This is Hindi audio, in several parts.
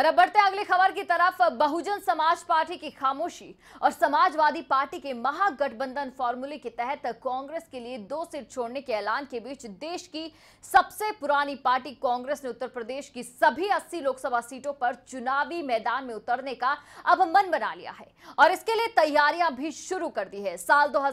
और अब बढ़ते अगली खबर की तरफ बहुजन समाज पार्टी की खामोशी और समाजवादी पार्टी के महागठबंधन फॉर्मूले के तहत कांग्रेस के लिए दो सीट छोड़ने के ऐलान के बीच देश की सबसे पुरानी पार्टी कांग्रेस ने उत्तर प्रदेश की सभी 80 लोकसभा सीटों पर चुनावी मैदान में उतरने का अब मन बना लिया है और इसके लिए तैयारियां भी शुरू कर दी है साल दो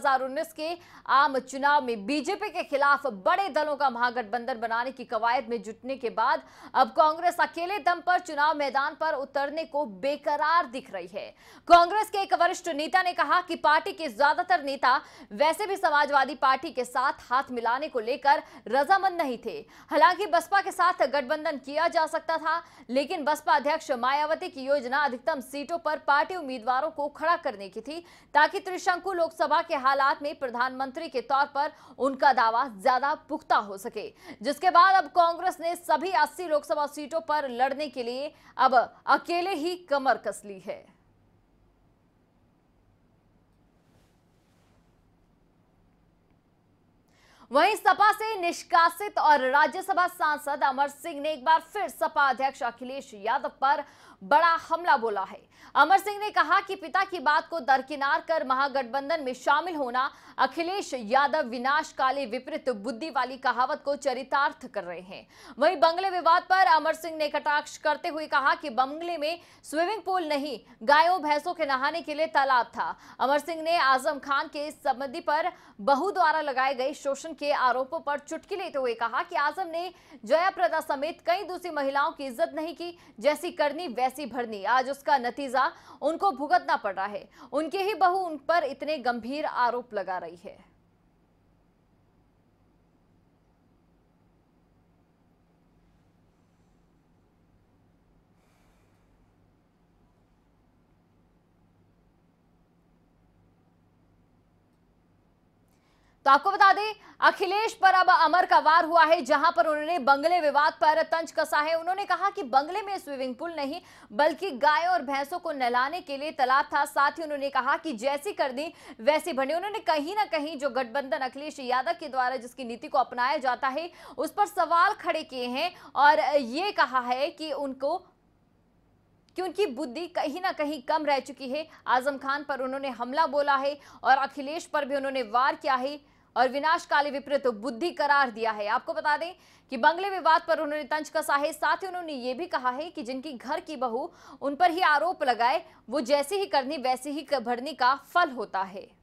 के आम चुनाव में बीजेपी के खिलाफ बड़े दलों का महागठबंधन बनाने की कवायद में जुटने के बाद अब कांग्रेस अकेले दम पर चुनाव मैदान मैदान पर उतरने को बेकरार दिख रही है कांग्रेस के एक वरिष्ठ नेता ने कहा कि पार्टी के ज्यादातर नेता वैसे भी समाजवादी पार्टी के साथ हाथ मिलाने को लेकर रजामंद नहीं थे हालांकि बसपा के साथ गठबंधन किया जा सकता था लेकिन बसपा अध्यक्ष मायावती की योजना अधिकतम सीटों पर पार्टी उम्मीदवारों को खड़ा करने की थी ताकि त्रिशंकु लोकसभा के हालात में प्रधानमंत्री के तौर पर उनका दावा ज्यादा पुख्ता हो सके जिसके बाद अब कांग्रेस ने सभी 80 लोकसभा सीटों पर लड़ने के लिए अब अब अकेले ही कमर कस ली है वहीं सपा से निष्कासित और राज्यसभा सांसद अमर सिंह ने एक बार फिर सपा अध्यक्ष अखिलेश यादव पर बड़ा हमला बोला है अमर सिंह ने कहा कि पिता की बात को दरकिनार कर महागठबंधन में शामिल होना अखिलेश यादव विनाशकाली विपरीत बुद्धि वाली कहावत को चरितार्थ कर रहे हैं वहीं बंगले विवाद पर अमर सिंह ने कटाक्ष करते हुए कहा कि बंगले में स्विमिंग पूल नहीं गायों भैंसों के नहाने के लिए तालाब था अमर सिंह ने आजम खान के इस संबंधी पर बहु द्वारा लगाए गए शोषण के आरोपों पर चुटकी लेते हुए कहा कि आजम ने जया प्रदा समेत कई दूसरी महिलाओं की इज्जत नहीं की जैसी करनी वैसी भरनी आज उसका नतीजा उनको भुगतना पड़ रहा है उनकी ही बहू उन पर इतने गंभीर आरोप लगा रही है तो आपको बता दें अखिलेश पर अब अमर का वार हुआ है जहां पर उन्होंने बंगले विवाद पर तंज कसा है उन्होंने कहा कि बंगले में स्विमिंग पूल नहीं बल्कि गायों और भैंसों को नहलाने के लिए तालाब था साथ ही उन्होंने कहा कि जैसी कर दी वैसी बने उन्होंने कहीं ना कहीं जो गठबंधन अखिलेश यादव के द्वारा जिसकी नीति को अपनाया जाता है उस पर सवाल खड़े किए हैं और ये कहा है कि उनको कि उनकी बुद्धि कहीं ना कहीं कम रह चुकी है आजम खान पर उन्होंने हमला बोला है और अखिलेश पर भी उन्होंने वार किया है और विनाशकाली विपरीत बुद्धि करार दिया है आपको बता दें कि बंगले विवाद पर उन्होंने तंज कसा है साथ ही उन्होंने ये भी कहा है कि जिनकी घर की बहू उन पर ही आरोप लगाए वो जैसे ही करनी वैसे ही भरने का फल होता है